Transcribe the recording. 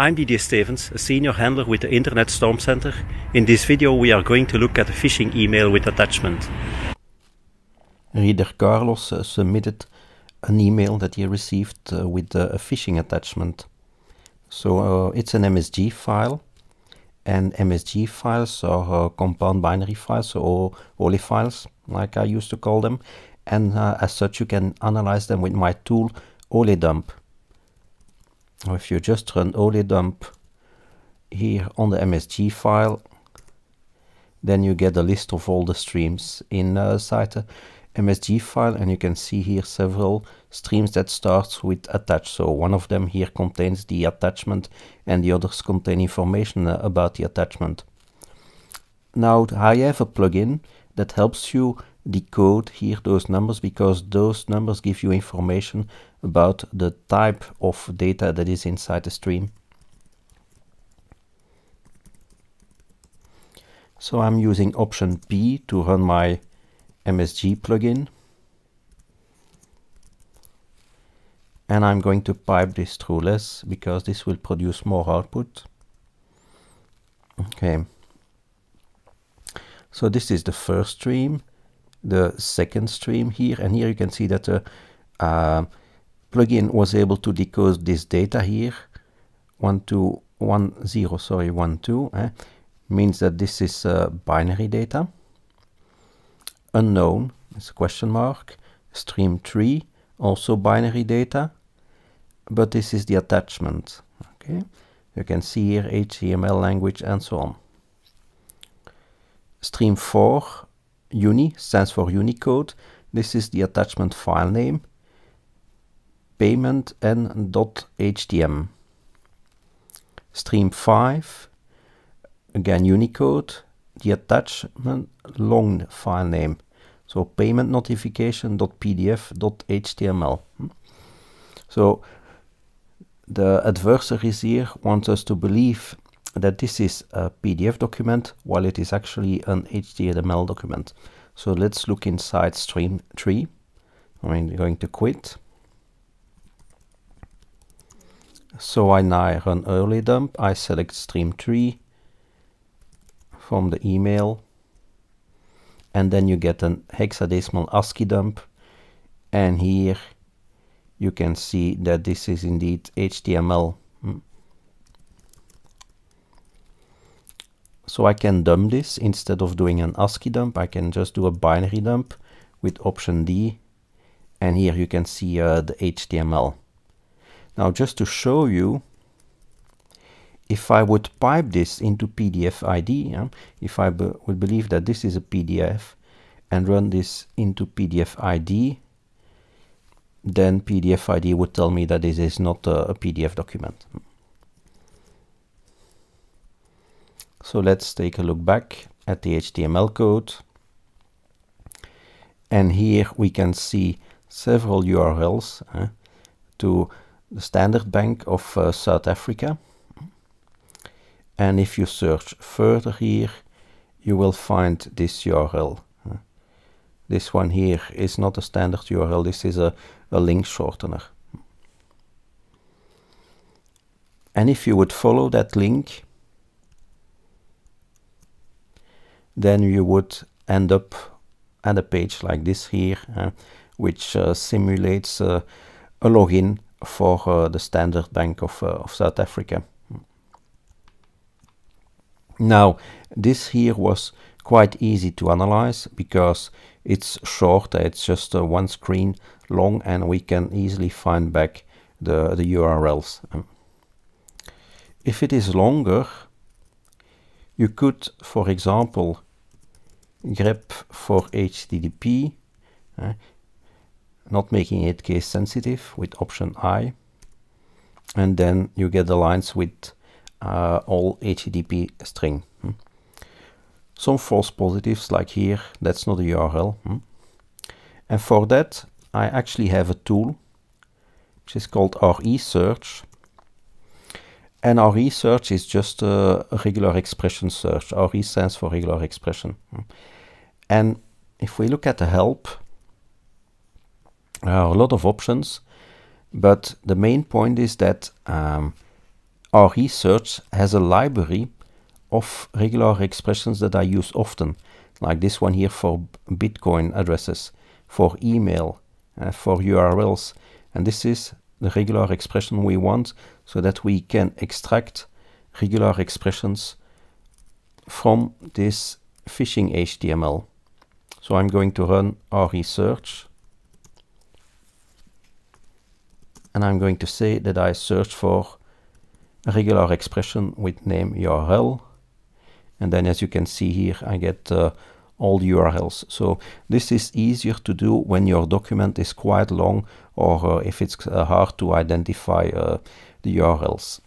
I'm Didier Stevens, a senior handler with the Internet Storm Center. In this video we are going to look at a phishing email with attachment. Reader Carlos uh, submitted an email that he received uh, with uh, a phishing attachment. So uh, it's an MSG file and MSG files are uh, compound binary files or OLI files like I used to call them and uh, as such you can analyze them with my tool OLI dump or if you just run OLEDUMP here on the MSG file, then you get a list of all the streams in uh, CITA MSG file and you can see here several streams that starts with attach. So one of them here contains the attachment and the others contain information uh, about the attachment. Now I have a plugin that helps you decode here those numbers because those numbers give you information about the type of data that is inside the stream. So I'm using option P to run my MSG plugin. And I'm going to pipe this through less because this will produce more output. Okay. So this is the first stream the second stream here. And here you can see that the uh, uh, plugin was able to decode this data here. One, two, one, zero, sorry, one, two. Eh? Means that this is uh, binary data. Unknown is a question mark. Stream three, also binary data. But this is the attachment. Okay, You can see here HTML language and so on. Stream 4 uni stands for Unicode. This is the attachment file name, payment and .htm. Stream 5, again Unicode, the attachment long file name. So payment notification.pdf.html. Hmm. So the adversaries here want us to believe that this is a PDF document while it is actually an HTML document. So let's look inside stream 3. I'm going to quit. So I now run early dump. I select stream 3 from the email. And then you get an hexadecimal ASCII dump. And here you can see that this is indeed HTML So I can dump this instead of doing an ASCII dump, I can just do a binary dump with option D. And here you can see uh, the HTML. Now just to show you, if I would pipe this into PDF ID, yeah, if I be would believe that this is a PDF and run this into PDF ID, then PDF ID would tell me that this is not a, a PDF document. So let's take a look back at the HTML code. And here we can see several URLs to the Standard Bank of uh, South Africa. And if you search further here, you will find this URL. this one here is not a standard URL, this is a, a link shortener. And if you would follow that link, then you would end up at a page like this here, uh, which uh, simulates uh, a login for uh, the Standard Bank of, uh, of South Africa. Now, this here was quite easy to analyze because it's short, eh, it's just one screen long and we can easily find back the, the URLs. If it is longer, you could, for example, grep for HTTP, uh, eh, not making it case sensitive with option I. And then you get the lines with uh, all HTTP string. Hmm. Some false positives like here, that's not a URL. Hmm. And for that, I actually have a tool which is called RE search and our search is just a regular expression search. Our RE stands for regular expression. And if we look at the help, there are a lot of options, but the main point is that um, our research has a library of regular expressions that I use often, like this one here for Bitcoin addresses, for email, uh, for URLs, and this is the regular expression we want so that we can extract regular expressions from this phishing HTML. So I'm going to run our research and I'm going to say that I search for a regular expression with name URL and then as you can see here I get uh, all URLs. So this is easier to do when your document is quite long or uh, if it's uh, hard to identify uh, the URLs.